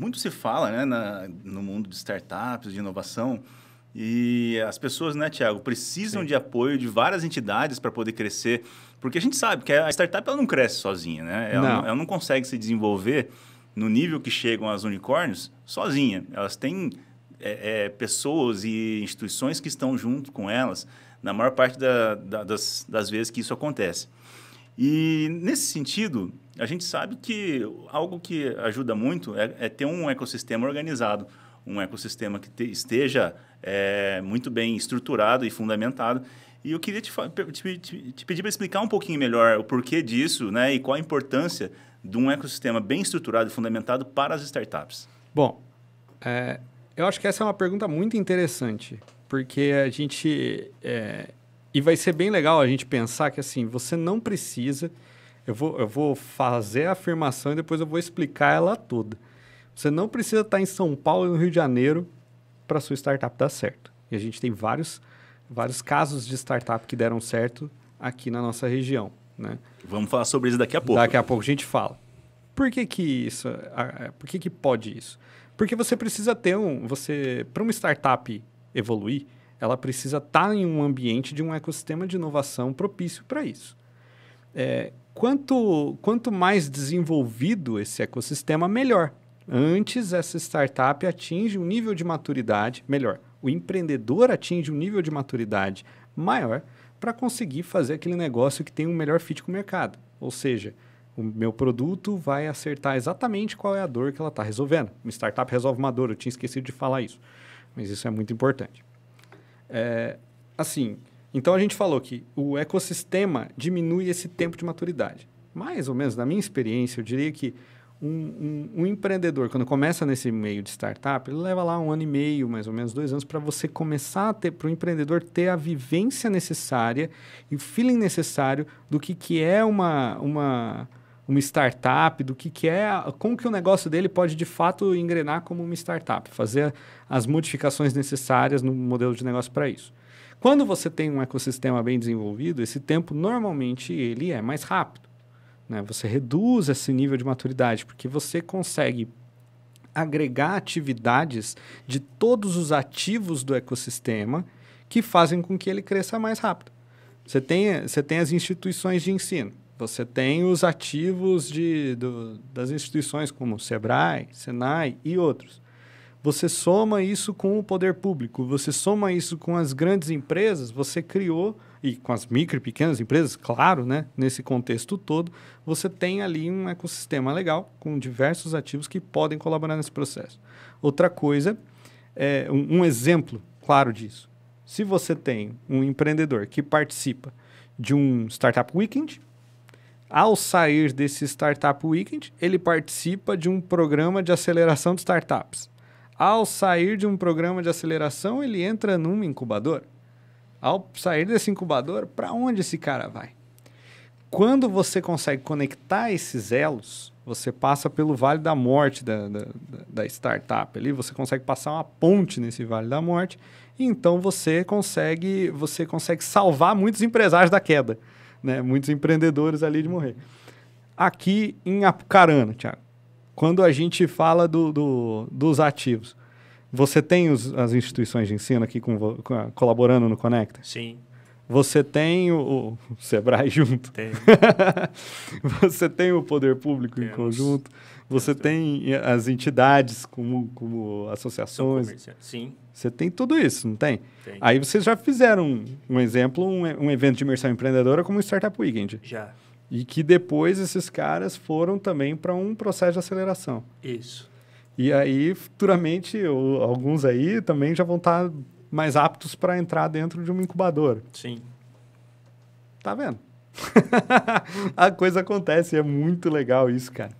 Muito se fala né, na, no mundo de startups, de inovação, e as pessoas, né, Tiago, precisam Sim. de apoio de várias entidades para poder crescer, porque a gente sabe que a startup ela não cresce sozinha, né? Ela não. ela não consegue se desenvolver no nível que chegam as unicórnios sozinha. Elas têm é, é, pessoas e instituições que estão junto com elas na maior parte da, da, das, das vezes que isso acontece. E nesse sentido, a gente sabe que algo que ajuda muito é, é ter um ecossistema organizado, um ecossistema que te, esteja é, muito bem estruturado e fundamentado. E eu queria te, te, te pedir para explicar um pouquinho melhor o porquê disso né, e qual a importância de um ecossistema bem estruturado e fundamentado para as startups. Bom, é, eu acho que essa é uma pergunta muito interessante, porque a gente é, e vai ser bem legal a gente pensar que assim, você não precisa. Eu vou, eu vou fazer a afirmação e depois eu vou explicar ela toda. Você não precisa estar em São Paulo e no Rio de Janeiro para sua startup dar certo. E a gente tem vários, vários casos de startup que deram certo aqui na nossa região. Né? Vamos falar sobre isso daqui a pouco. Daqui a pouco a gente fala. Por que, que isso? Por que, que pode isso? Porque você precisa ter um. Você Para uma startup evoluir, ela precisa estar tá em um ambiente de um ecossistema de inovação propício para isso. É, quanto, quanto mais desenvolvido esse ecossistema, melhor. Antes, essa startup atinge um nível de maturidade, melhor, o empreendedor atinge um nível de maturidade maior para conseguir fazer aquele negócio que tem um melhor fit com o mercado. Ou seja, o meu produto vai acertar exatamente qual é a dor que ela está resolvendo. Uma startup resolve uma dor, eu tinha esquecido de falar isso. Mas isso é muito importante. É, assim, então a gente falou que o ecossistema diminui esse tempo de maturidade. Mais ou menos, na minha experiência, eu diria que um, um, um empreendedor, quando começa nesse meio de startup, ele leva lá um ano e meio, mais ou menos dois anos, para você começar a ter, para o empreendedor ter a vivência necessária e o feeling necessário do que, que é uma, uma uma startup, do que, que é, como que o negócio dele pode de fato engrenar como uma startup, fazer as modificações necessárias no modelo de negócio para isso. Quando você tem um ecossistema bem desenvolvido, esse tempo normalmente ele é mais rápido. Né? Você reduz esse nível de maturidade, porque você consegue agregar atividades de todos os ativos do ecossistema que fazem com que ele cresça mais rápido. Você tem, você tem as instituições de ensino. Você tem os ativos de, do, das instituições como Sebrae, Senai e outros. Você soma isso com o poder público, você soma isso com as grandes empresas, você criou, e com as micro e pequenas empresas, claro, né? nesse contexto todo, você tem ali um ecossistema legal com diversos ativos que podem colaborar nesse processo. Outra coisa, é, um, um exemplo claro disso. Se você tem um empreendedor que participa de um Startup Weekend, ao sair desse Startup Weekend, ele participa de um programa de aceleração de startups. Ao sair de um programa de aceleração, ele entra num incubador. Ao sair desse incubador, para onde esse cara vai? Quando você consegue conectar esses elos, você passa pelo vale da morte da, da, da, startup ali, você consegue passar uma ponte nesse vale da morte, e então você consegue, você consegue salvar muitos empresários da queda né? Muitos empreendedores ali de morrer. Aqui em Apucarana, Tiago, quando a gente fala do, do, dos ativos, você tem os, as instituições de ensino aqui com, com, colaborando no Conecta? Sim. Você tem o, o Sebrae junto. Tem. você tem o poder público Temos. em conjunto. Você Temos. tem as entidades como, como associações. Sim. Você tem tudo isso, não tem? tem. Aí vocês já fizeram, um, um exemplo, um, um, evento de imersão empreendedora como o Startup Weekend. Já. E que depois esses caras foram também para um processo de aceleração. Isso. E aí, futuramente, alguns aí também já vão estar tá mais aptos para entrar dentro de uma incubadora. Sim. Tá vendo? a coisa acontece, é muito legal isso, cara.